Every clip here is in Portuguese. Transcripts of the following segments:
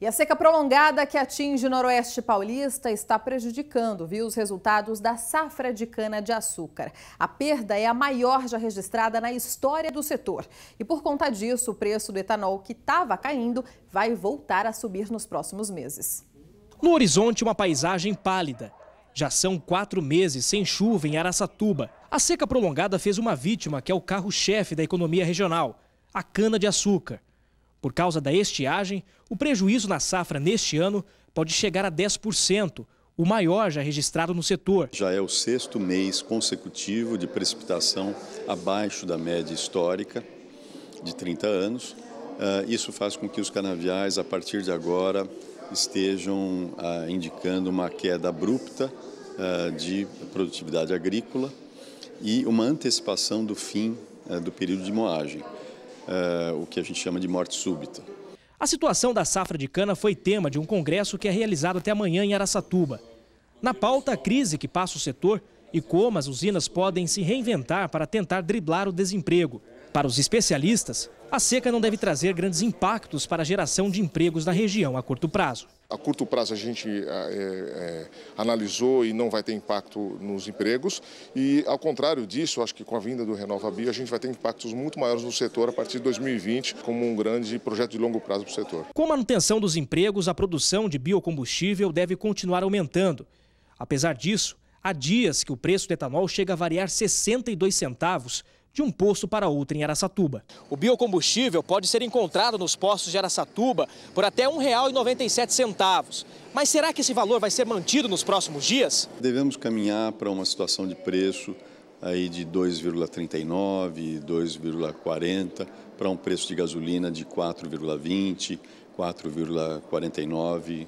E a seca prolongada que atinge o noroeste paulista está prejudicando, viu, os resultados da safra de cana-de-açúcar. A perda é a maior já registrada na história do setor. E por conta disso, o preço do etanol, que estava caindo, vai voltar a subir nos próximos meses. No horizonte, uma paisagem pálida. Já são quatro meses sem chuva em Araçatuba. A seca prolongada fez uma vítima que é o carro-chefe da economia regional, a cana-de-açúcar. Por causa da estiagem, o prejuízo na safra neste ano pode chegar a 10%, o maior já registrado no setor. Já é o sexto mês consecutivo de precipitação abaixo da média histórica de 30 anos. Ah, isso faz com que os canaviais, a partir de agora, estejam ah, indicando uma queda abrupta ah, de produtividade agrícola e uma antecipação do fim do período de moagem. Eh, o que a gente chama de morte súbita. A situação da safra de cana foi tema de um congresso que é realizado até amanhã em Araçatuba. Na pauta, a crise que passa o setor e como as usinas podem se reinventar para tentar driblar o desemprego. Para os especialistas, a seca não deve trazer grandes impactos para a geração de empregos na região a curto prazo. A curto prazo a gente ah, é, é, analisou e não vai ter impacto nos empregos. E ao contrário disso, acho que com a vinda do Renova Bio a gente vai ter impactos muito maiores no setor a partir de 2020 como um grande projeto de longo prazo para o setor. Com a manutenção dos empregos, a produção de biocombustível deve continuar aumentando. Apesar disso, há dias que o preço do etanol chega a variar 62 centavos de um posto para outro em Araçatuba. O biocombustível pode ser encontrado nos postos de Araçatuba por até R$ 1,97. Mas será que esse valor vai ser mantido nos próximos dias? Devemos caminhar para uma situação de preço aí de 2,39, 2,40 para um preço de gasolina de 4,20, 4,49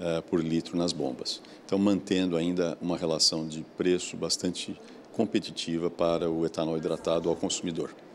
eh, por litro nas bombas. Então mantendo ainda uma relação de preço bastante competitiva para o etanol hidratado ao consumidor.